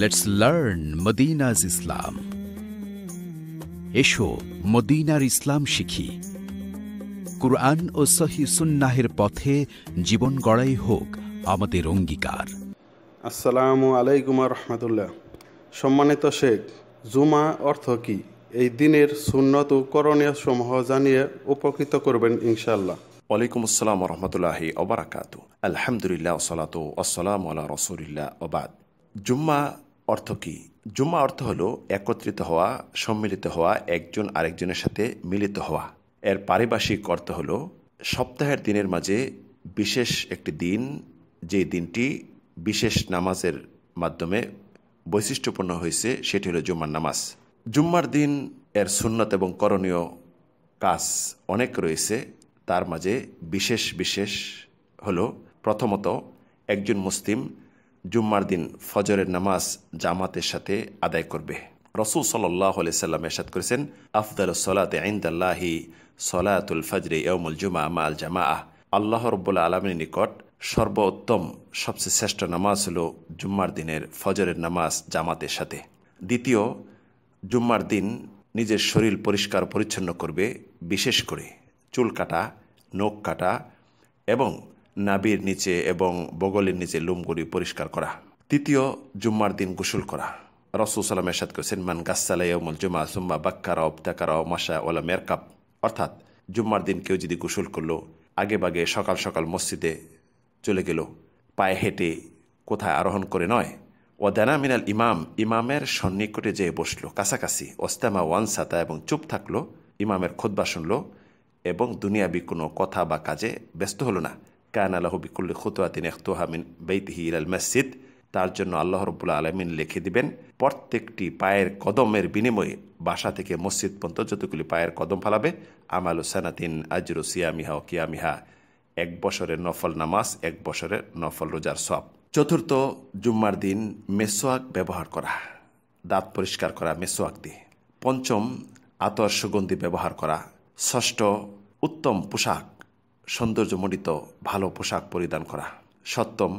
let's learn মদিনাজ ইসলাম এসো মদিনার ইসলাম শিখি কুরআন ও সহি সুন্নাহের পথে জীবন গড়াই হোক আমাদের অঙ্গীকার আসসালামু আলাইকুম রহমতুল্লাহ সম্মানিত শেখ জুমা অর্থ কি এই দিনের সুন্নত ও করণীয় সমূহ জানিয়ে উপকৃত করবেন ইনশাল্লাহ ওয়ালাইকুম আসসালাম রহমতুল্লাহি ওবরাকাত আলহামদুলিল্লাহ ওসলাত আসসালাম আল্লাহ রসুলিল্লাহ ওবাদ জুম্মা অর্থ কী জুম্মা অর্থ হলো একত্রিত হওয়া সম্মিলিত হওয়া একজন আরেকজনের সাথে মিলিত হওয়া এর পারিপার্শ্বিক অর্থ হলো সপ্তাহের দিনের মাঝে বিশেষ একটি দিন যে দিনটি বিশেষ নামাজের মাধ্যমে বৈশিষ্ট্যপূর্ণ হয়েছে সেটি হলো জুম্মার নামাজ জুম্মার দিন এর সুন্নত এবং করণীয় কাজ অনেক রয়েছে তার মাঝে বিশেষ বিশেষ হলো প্রথমত একজন মুসলিম জুম্মার দিন ফজরের নামাজ জামাতের সাথে আদায় করবে রসুল সাল্লাহ সাল্লাম এরশাদ করেছেন আফদাল সলাতে আইন্দাল্লাহি সলাতুল ফজরে ইয়মুল জুমা মা আল জামা আহ আল্লাহ রব্বুল্লা আলমের নিকট সর্বোত্তম সবচেয়ে শ্রেষ্ঠ নামাজ হল জুম্মার দিনের ফজরের নামাজ জামাতের সাথে দ্বিতীয় জুম্মার দিন নিজের শরীর পরিষ্কার পরিচ্ছন্ন করবে বিশেষ করে চুল কাটা নখ কাটা এবং নাবির নিচে এবং বগলের নিচে লুমগুড়ি পরিষ্কার করা তৃতীয় জুম্মার দিন গোসল করা রসুল সালাম এরশাদ করেছেন মান গাছালাইমুল জুমা সুম্মা বাক্কারা অবতাকারা মাসা ওলা মেরকাপ অর্থাৎ জুম্মার দিন কেউ যদি গোসল করলো আগে বাগে সকাল সকাল মসজিদে চলে গেল পায়ে হেঁটে কোথায় আরোহণ করে নয় ও দানা মিনাল ইমাম ইমামের সন্নিকটে যেয়ে বসলো কাছাকাছি ওস্তামা ওয়ান সাতা এবং চুপ থাকলো ইমামের খোদ্া শুনলো এবং দুনিয়াবি কোনো কথা বা কাজে ব্যস্ত হলো না কানা আল্লাহ বিকুল্লি খুতুয়াতিন এখতোহা মিন বেতহি ইরাল মসজিদ তার জন্য আল্লাহ রব্বুল আলমিন লিখে দিবেন প্রত্যেকটি পায়ের কদমের বিনিময়ে বাসা থেকে মসজিদ পর্যন্ত যতগুলি পায়ের কদম ফালাবে আমালু সানাতিন আজরু সিয়ামিহা ও কিয়ামিহা এক বছরের নফল নামাজ এক বছরের নফল রোজার সব চতুর্থ জুম্মার দিন মেসোয়াক ব্যবহার করা দাঁত পরিষ্কার করা মেসোয়াক দিয়ে পঞ্চম আতর সুগন্ধি ব্যবহার করা ষষ্ঠ উত্তম পোশাক সৌন্দর্যমণ্ডিত ভালো পোশাক পরিধান করা সপ্তম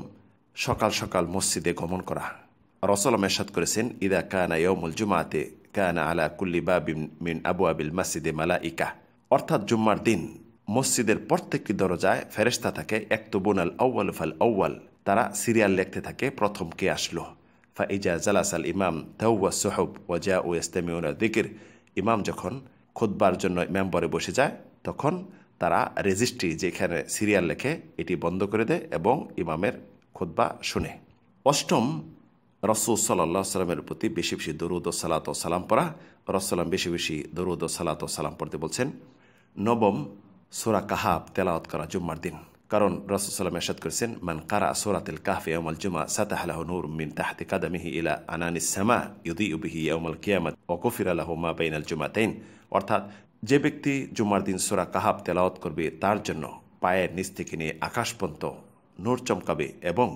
সকাল সকাল মসজিদে গমন করা রসলম এরশাদ করেছেন ইদা কায়না ইয়মুল জুমাতে কায়না আলা কুল্লি বাবিম মিন আবু আবিল মসজিদে মালা ইকা অর্থাৎ জুম্মার দিন মসজিদের প্রত্যেকটি দরজায় ফেরেস্তা থাকে এক তো বোনাল আউ্য়াল ফাল আউ্য়াল তারা সিরিয়াল লেখতে থাকে প্রথম কে আসলো ফা ইজা জালাসাল ইমাম তাউয়া সোহব জা ও ইস্তেমিউনা দিকির ইমাম যখন খোদবার জন্য মেম্বরে বসে যায় তখন তারা রেজিস্ট্রি যেখানে সিরিয়াল লেখে এটি বন্ধ করে দেয় এবং ইমামের খোদ্া শুনে অষ্টম রসুল সাল্লা সাল্লামের প্রতি বেশি বেশি দরুদ ও সালাত ও সালাম পড়া রসলাম বেশি বেশি দরুদ ও সালাত ও সালাম পড়তে বলছেন নবম সোরা কাহাব তেলাওয়াত করা জুম্মার দিন কারণ সাল্লাম এরশাদ করেছেন মান কারা সোরাতিল কাহফে ইয়ামাল জুমা সাতাহ নূর মিন তাহতে কাদামিহি ইলা আনানি ইউদি ইউবিহি ইয়ামাল কিয়ামত ওকফির আলাহ মা জুমা জুমাতাইন অর্থাৎ যে ব্যক্তি জুমার দিন সোরা কাহাব তেলাওয়াত করবে তার জন্য পায়ের নিচ থেকে নিয়ে আকাশ পর্যন্ত নূর চমকাবে এবং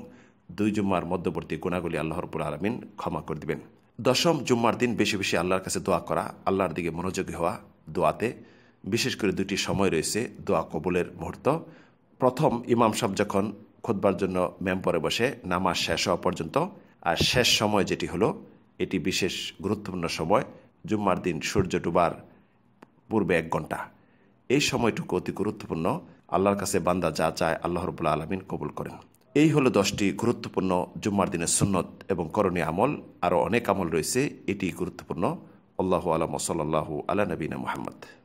দুই জুম্মার মধ্যবর্তী গুণাগুলি আল্লাহ রবুল আলমিন ক্ষমা করে দিবেন দশম জুম্মার দিন বেশি বেশি আল্লাহর কাছে দোয়া করা আল্লাহর দিকে মনোযোগী হওয়া দোয়াতে বিশেষ করে দুটি সময় রয়েছে দোয়া কবুলের মুহূর্ত প্রথম ইমাম সাহেব যখন খোদবার জন্য মেম্পরে বসে নামাজ শেষ হওয়া পর্যন্ত আর শেষ সময় যেটি হলো এটি বিশেষ গুরুত্বপূর্ণ সময় জুম্মার দিন সূর্য ডুবার পূর্বে এক ঘন্টা এই সময়টুকু অতি গুরুত্বপূর্ণ আল্লাহর কাছে বান্দা যা চায় আল্লাহ রবুল্লা আলমিন কবুল করেন এই হলো দশটি গুরুত্বপূর্ণ জুম্মার দিনের সুন্নত এবং করণীয় আমল আরও অনেক আমল রয়েছে এটি গুরুত্বপূর্ণ আল্লাহ আলম সাল্লাহ আলা নবীন মোহাম্মদ